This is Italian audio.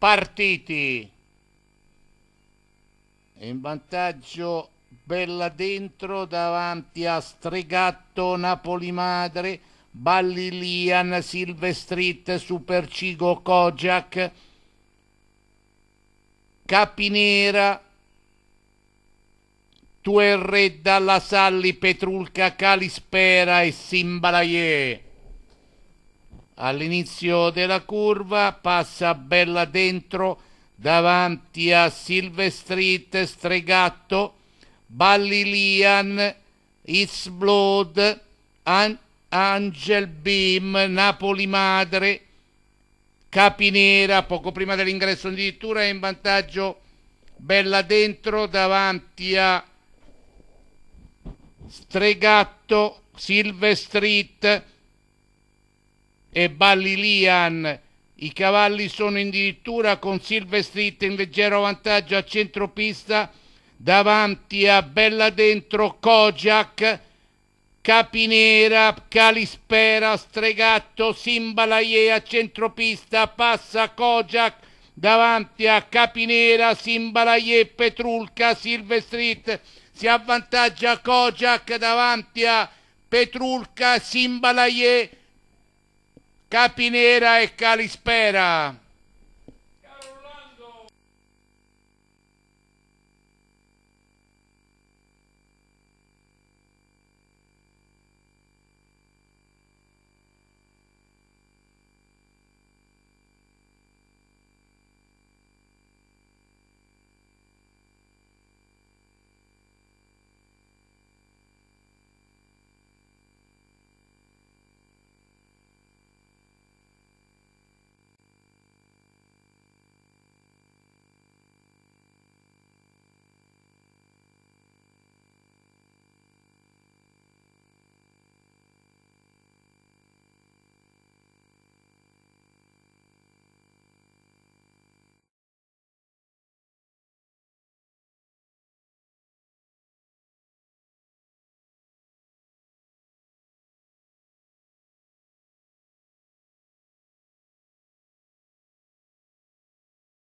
partiti in vantaggio Bella dentro davanti a Stregatto, Napoli Madre, Balli Lian, Silve Street, Supercigo Kojak, Capinera, Tuerredda, La Salli, Petrulca, Calispera e Simbalaye all'inizio della curva, passa Bella dentro, davanti a Silvestrit, Stregatto, Ballilian, Isblod, An Angel Beam, Napoli Madre, Capinera, poco prima dell'ingresso addirittura è in vantaggio Bella dentro, davanti a Stregatto, Silvestrit, e Ballilian. I cavalli sono addirittura con Silver Street in leggero vantaggio a centropista davanti a Bella Dentro, Kojak, Capinera, Calispera, Stregatto, Simbalaye a centropista, passa Kojak davanti a Capinera, Simbalaye, Petrulca, Silver Street, si avvantaggia Kojak davanti a Petrulca, Simbalaie, Capinera e Calispera.